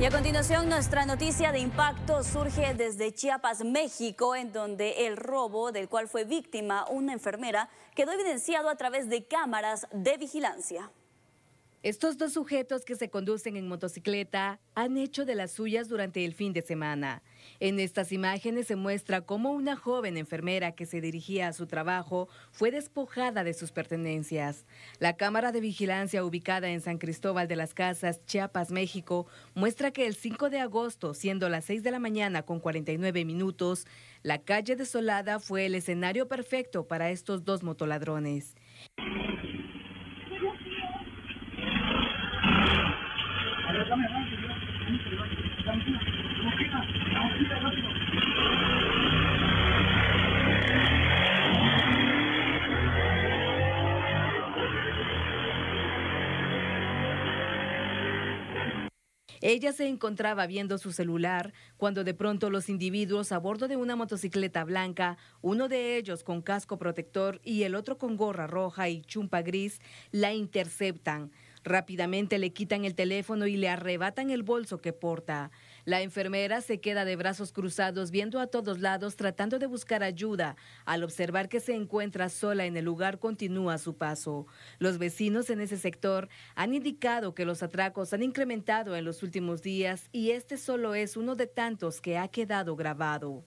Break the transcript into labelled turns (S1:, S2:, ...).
S1: Y a continuación, nuestra noticia de impacto surge desde Chiapas, México, en donde el robo del cual fue víctima una enfermera quedó evidenciado a través de cámaras de vigilancia. Estos dos
S2: sujetos que se conducen en motocicleta han hecho de las suyas durante el fin de semana. En estas imágenes se muestra cómo una joven enfermera que se dirigía a su trabajo fue despojada de sus pertenencias. La cámara de vigilancia ubicada en San Cristóbal de las Casas, Chiapas, México, muestra que el 5 de agosto, siendo las 6 de la mañana con 49 minutos, la calle desolada fue el escenario perfecto para estos dos motoladrones. Ella se encontraba viendo su celular cuando de pronto los individuos a bordo de una motocicleta blanca, uno de ellos con casco protector y el otro con gorra roja y chumpa gris, la interceptan. Rápidamente le quitan el teléfono y le arrebatan el bolso que porta. La enfermera se queda de brazos cruzados viendo a todos lados tratando de buscar ayuda. Al observar que se encuentra sola en el lugar continúa su paso. Los vecinos en ese sector han indicado que los atracos han incrementado en los últimos días y este solo es uno de tantos que ha quedado grabado.